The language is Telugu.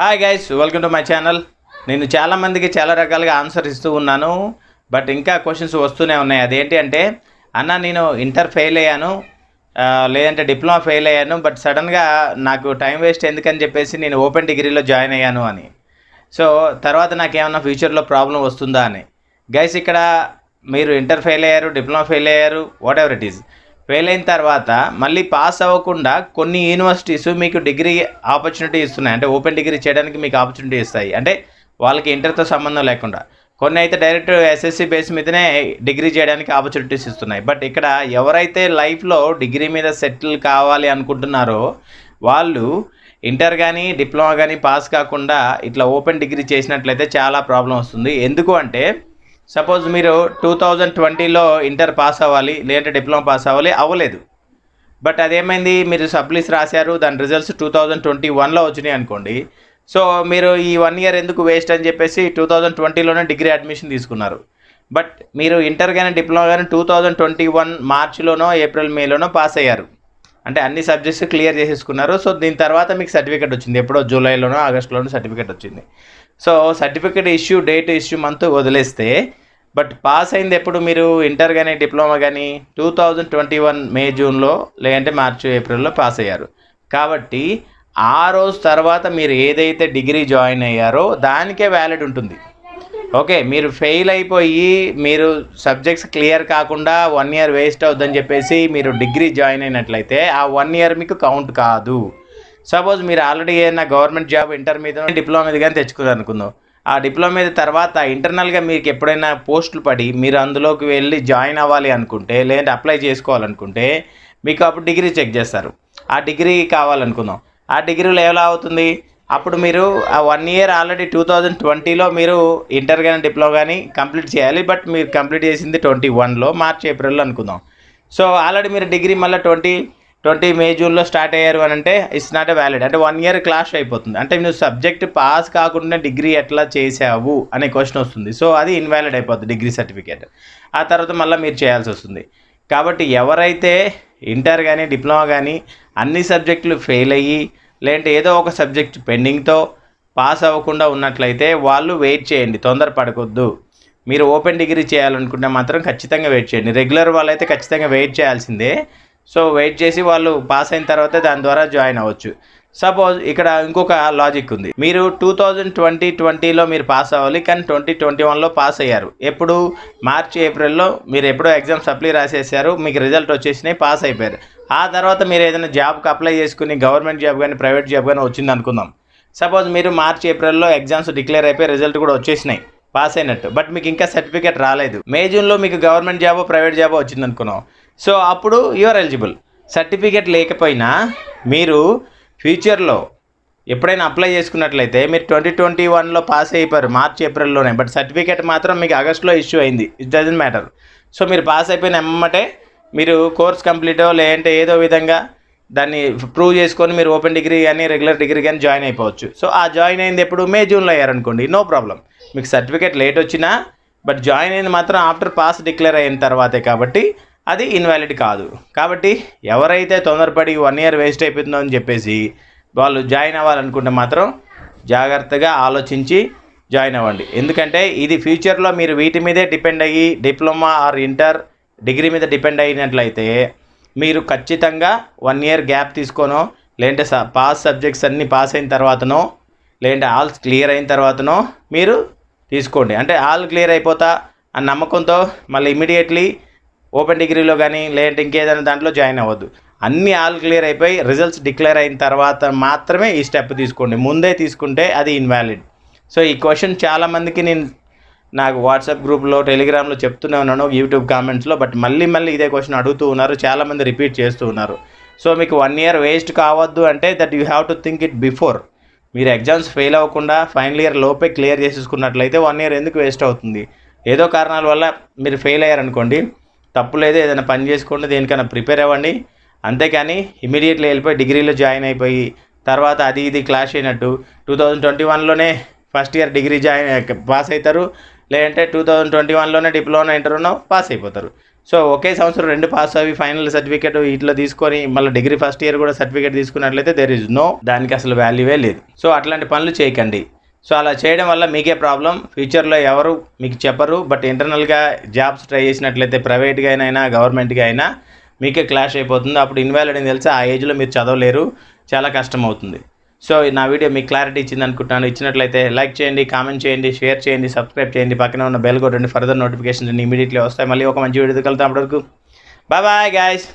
hi guys welcome to my channel నేను చాలామందికి చాలా రకాలుగా ఆన్సర్ ఇస్తూ ఉన్నాను బట్ ఇంకా క్వశ్చన్స్ వస్తూనే ఉన్నాయి అదేంటి అంటే అన్న నేను ఇంటర్ ఫెయిల్ అయ్యాను లేదంటే డిప్లొమా ఫెయిల్ అయ్యాను బట్ సడన్గా నాకు టైం వేస్ట్ ఎందుకని చెప్పేసి నేను ఓపెన్ డిగ్రీలో జాయిన్ అయ్యాను అని సో తర్వాత నాకు ఏమన్నా ఫ్యూచర్లో ప్రాబ్లం వస్తుందా అని గైస్ ఇక్కడ మీరు ఇంటర్ ఫెయిల్ అయ్యారు డిప్లొమా ఫెయిల్ అయ్యారు whatever it is fail అయిన తర్వాత మళ్ళీ పాస్ అవ్వకుండా కొన్ని యూనివర్సిటీస్ మీకు డిగ్రీ ఆపర్చునిటీ ఇస్తున్నాయి అంటే ఓపెన్ డిగ్రీ చేయడానికి మీకు ఆపర్చునిటీ ఇస్తాయి అంటే వాళ్ళకి ఇంటర్తో సంబంధం లేకుండా కొన్ని అయితే డైరెక్ట్ ఎస్ఎస్సి బేస్ మీదనే డిగ్రీ చేయడానికి ఆపర్చునిటీస్ ఇస్తున్నాయి బట్ ఇక్కడ ఎవరైతే లైఫ్లో డిగ్రీ మీద సెటిల్ కావాలి అనుకుంటున్నారో వాళ్ళు ఇంటర్ కానీ డిప్లొమా కానీ పాస్ కాకుండా ఇట్లా ఓపెన్ డిగ్రీ చేసినట్లయితే చాలా ప్రాబ్లం వస్తుంది ఎందుకు అంటే సపోజ్ మీరు టూ థౌజండ్ ట్వంటీలో ఇంటర్ పాస్ అవ్వాలి లేదంటే డిప్లొమా పాస్ అవ్వాలి అవ్వలేదు బట్ అదేమైంది మీరు సప్లీస్ రాశారు దాని రిజల్ట్స్ టూ థౌజండ్ ట్వంటీ వన్లో వచ్చినాయి అనుకోండి సో మీరు ఈ వన్ ఇయర్ ఎందుకు వేస్ట్ అని చెప్పేసి టూ థౌజండ్ ట్వంటీలోనే డిగ్రీ అడ్మిషన్ తీసుకున్నారు బట్ మీరు ఇంటర్ కానీ డిప్లొమా కానీ టూ థౌజండ్ ట్వంటీ వన్ మార్చిలోనో ఏప్రిల్ మేలోనో పాస్ అయ్యారు అంటే అన్ని సబ్జెక్ట్స్ క్లియర్ చేసేసుకున్నారు సో దీని తర్వాత మీకు సర్టిఫికేట్ వచ్చింది ఎప్పుడో జూలైలోనో ఆగస్టులోనో సర్టిఫికేట్ వచ్చింది so certificate issue date issue month వదిలేస్తే బట్ పాస్ అయింది ఎప్పుడు మీరు ఇంటర్ కానీ డిప్లొమా కానీ two thousand twenty one May జూన్లో లేదంటే మార్చి ఏప్రిల్లో పాస్ అయ్యారు కాబట్టి ఆ రోజు తర్వాత మీరు ఏదైతే డిగ్రీ జాయిన్ అయ్యారో దానికే వ్యాలిడ్ ఉంటుంది ఓకే మీరు ఫెయిల్ అయిపోయి మీరు సబ్జెక్ట్స్ క్లియర్ కాకుండా వన్ ఇయర్ వేస్ట్ అవుద్దని చెప్పేసి మీరు డిగ్రీ జాయిన్ అయినట్లయితే ఆ వన్ ఇయర్ మీకు కౌంట్ కాదు సపోజ్ మీరు ఆల్రెడీ ఏదైనా గవర్నమెంట్ జాబ్ ఇంటర్ మీద డిప్లొమా మీద కానీ తెచ్చుకున్నారు అనుకుందాం ఆ డిప్లొమా అయిన తర్వాత ఇంటర్నల్గా మీకు ఎప్పుడైనా పోస్టులు పడి మీరు అందులోకి వెళ్ళి జాయిన్ అవ్వాలి అనుకుంటే లేదంటే అప్లై చేసుకోవాలనుకుంటే మీకు అప్పుడు డిగ్రీ చెక్ చేస్తారు ఆ డిగ్రీ కావాలనుకుందాం ఆ డిగ్రీలో ఎలా అవుతుంది అప్పుడు మీరు ఆ one year already two thousand ట్వంటీలో మీరు ఇంటర్ కానీ డిప్లో కానీ కంప్లీట్ చేయాలి బట్ మీరు కంప్లీట్ చేసింది ట్వంటీ వన్లో మార్చ్ ఏప్రిల్లో అనుకుందాం సో ఆల్రెడీ మీరు డిగ్రీ మళ్ళీ ట్వంటీ ట్వంటీ మే జూన్లో స్టార్ట్ అయ్యారు అని అంటే ఇట్స్ నాట్ ఎ వ్యాలిడ్ అంటే వన్ ఇయర్ క్లాష్ అయిపోతుంది అంటే నువ్వు సబ్జెక్ట్ పాస్ కాకుండా డిగ్రీ ఎట్లా చేసావు అనే క్వశ్చన్ వస్తుంది సో అది ఇన్వాలిడ్ అయిపోతుంది డిగ్రీ సర్టిఫికేట్ ఆ తర్వాత మళ్ళీ మీరు చేయాల్సి వస్తుంది కాబట్టి ఎవరైతే ఇంటర్ కానీ డిప్లొమా కానీ అన్ని సబ్జెక్టులు ఫెయిల్ అయ్యి లేదంటే ఏదో ఒక సబ్జెక్ట్ పెండింగ్తో పాస్ అవ్వకుండా ఉన్నట్లయితే వాళ్ళు వెయిట్ చేయండి తొందర పడకొద్దు మీరు ఓపెన్ డిగ్రీ చేయాలనుకుంటే మాత్రం ఖచ్చితంగా వెయిట్ చేయండి రెగ్యులర్ అయితే ఖచ్చితంగా వెయిట్ చేయాల్సిందే సో వెయిట్ చేసి వాళ్ళు పాస్ అయిన తర్వాత దాని ద్వారా జాయిన్ అవ్వచ్చు సపోజ్ ఇక్కడ ఇంకొక లాజిక్ ఉంది మీరు టూ థౌజండ్ ట్వంటీ ట్వంటీలో మీరు పాస్ అవ్వాలి కానీ ట్వంటీ ట్వంటీ వన్లో పాస్ అయ్యారు ఎప్పుడు మార్చి ఏప్రిల్లో మీరు ఎప్పుడో ఎగ్జామ్స్ అప్లై రాసేసారు మీకు రిజల్ట్ వచ్చేసినాయి పాస్ అయిపోయారు ఆ తర్వాత మీరు ఏదైనా జాబ్కి అప్లై చేసుకుని గవర్నమెంట్ జాబ్ కానీ ప్రైవేట్ జాబ్ కానీ వచ్చింది అనుకుందాం సపోజ్ మీరు మార్చి ఏప్రిల్లో ఎగ్జామ్స్ డిక్లేర్ అయిపోయి రిజల్ట్ కూడా వచ్చేసినాయి పాస్ అయినట్టు బట్ మీకు ఇంకా సర్టిఫికేట్ రాలేదు మే జూన్లో మీకు గవర్నమెంట్ జాబో ప్రైవేట్ జాబో వచ్చింది అనుకున్నాం సో అప్పుడు యువర్ ఎలిజిబుల్ సర్టిఫికేట్ లేకపోయినా మీరు ఫ్యూచర్లో ఎప్పుడైనా అప్లై చేసుకున్నట్లయితే మీరు ట్వంటీ ట్వంటీ వన్లో పాస్ అయిపోయారు మార్చ్ ఏప్రిల్లోనే బట్ సర్టిఫికేట్ మాత్రం మీకు ఆగస్ట్లో ఇష్యూ అయింది ఇట్ డజంట్ మ్యాటర్ సో మీరు పాస్ అయిపోయిన ఎమ్మటే మీరు కోర్స్ కంప్లీటో లేదంటే ఏదో విధంగా దాన్ని ప్రూవ్ చేసుకొని మీరు ఓపెన్ డిగ్రీ కానీ రెగ్యులర్ డిగ్రీ కానీ జాయిన్ అయిపోవచ్చు సో ఆ జాయిన్ అయింది ఎప్పుడు మే జూన్లో అయ్యారనుకోండి నో ప్రాబ్లం మీకు సర్టిఫికేట్ లేట్ వచ్చినా బట్ జాయిన్ అయింది మాత్రం ఆఫ్టర్ పాస్ డిక్లేర్ అయిన తర్వాతే కాబట్టి అది ఇన్వాలిడ్ కాదు కాబట్టి ఎవరైతే తొందరపడి వన్ ఇయర్ వేస్ట్ అయిపోతుందో అని చెప్పేసి వాళ్ళు జాయిన్ అవ్వాలనుకుంటే మాత్రం జాగ్రత్తగా ఆలోచించి జాయిన్ అవ్వండి ఎందుకంటే ఇది ఫ్యూచర్లో మీరు వీటి మీదే డిపెండ్ అయ్యి డిప్లొమా ఆర్ ఇంటర్ డిగ్రీ మీద డిపెండ్ అయినట్లయితే మీరు ఖచ్చితంగా వన్ ఇయర్ గ్యాప్ తీసుకోనో లేదంటే పాస్ సబ్జెక్ట్స్ అన్నీ పాస్ అయిన తర్వాతనో లేదంటే ఆల్స్ క్లియర్ అయిన తర్వాతనో మీరు తీసుకోండి అంటే ఆల్ క్లియర్ అయిపోతా ఆ నమ్మకంతో మళ్ళీ ఇమీడియట్లీ ఓపెన్ డిగ్రీలో కానీ లేదంటే ఇంకేదైనా దాంట్లో జాయిన్ అవ్వద్దు అన్నీ ఆల్ క్లియర్ అయిపోయి రిజల్ట్స్ డిక్లేర్ అయిన తర్వాత మాత్రమే ఈ స్టెప్ తీసుకోండి ముందే తీసుకుంటే అది ఇన్వాలిడ్ సో ఈ క్వశ్చన్ చాలామందికి నేను నాకు వాట్సాప్ గ్రూప్లో టెలిగ్రామ్లో చెప్తూనే ఉన్నాను యూట్యూబ్ కామెంట్స్లో బట్ మళ్ళీ మళ్ళీ ఇదే క్వశ్చన్ అడుగుతూ ఉన్నారు చాలామంది రిపీట్ చేస్తూ ఉన్నారు సో మీకు వన్ ఇయర్ వేస్ట్ కావద్దు అంటే that you have to think it before మీరు ఎగ్జామ్స్ ఫెయిల్ అవ్వకుండా ఫైనల్ ఇయర్ లోపే క్లియర్ చేసేసుకున్నట్లయితే వన్ ఇయర్ ఎందుకు వేస్ట్ అవుతుంది ఏదో కారణాల వల్ల మీరు ఫెయిల్ అయ్యారనుకోండి తప్పు లేదు ఏదైనా పని చేసుకోండి దేనికైనా ప్రిపేర్ అవ్వండి అంతేకాని ఇమీడియట్లీ వెళ్ళిపోయి డిగ్రీలో జాయిన్ అయిపోయి తర్వాత అది ఇది క్లాష్ అయినట్టు టూ థౌజండ్ ట్వంటీ వన్లోనే first year degree join pass అవుతారు లేదంటే టూ థౌజండ్ ట్వంటీ వన్లోనే డిప్లొమా ఇంటర్నో పాస్ అయిపోతారు సో ఒకే సంవత్సరం రెండు పాస్ అవి ఫైనల్ సర్టిఫికేట్ ఇట్లా తీసుకొని మళ్ళీ డిగ్రీ ఫస్ట్ ఇయర్ కూడా సర్టిఫికేట్ తీసుకున్నట్లయితే దెర్ ఇస్ నో దానికి అసలు వాల్యూవే లేదు సో అట్లాంటి పనులు చేయకండి సో అలా చేయడం వల్ల మీకే ప్రాబ్లం ఫ్యూచర్లో ఎవరు మీకు చెప్పరు బట్ ఇంటర్నల్గా జాబ్స్ ట్రై చేసినట్లయితే ప్రైవేట్గా అయినా గవర్నమెంట్గా అయినా మీకే క్లాష్ అయిపోతుంది అప్పుడు ఇన్వాలిడ్ అని తెలిసి ఆ ఏజ్లో మీరు చదవలేరు చాలా కష్టం అవుతుంది సో నా వీడియో మీకు క్లారిటీ ఇచ్చింది అనుకుంటున్నాను ఇచ్చినట్లయితే లైక్ చేయండి కామెంట్ చేయండి షేర్ చేయండి సబ్స్క్రైబ్ చేయండి పక్కన ఉన్న బెల్ కొట్టండి ఫర్దర్ నోటిఫికేషన్స్ ఇమీడియట్లీ వస్తాయి మళ్ళీ ఒక మంచి వీడియో కలుగుతాం అప్పటివరకు బాయ్ బాయ్ గాయస్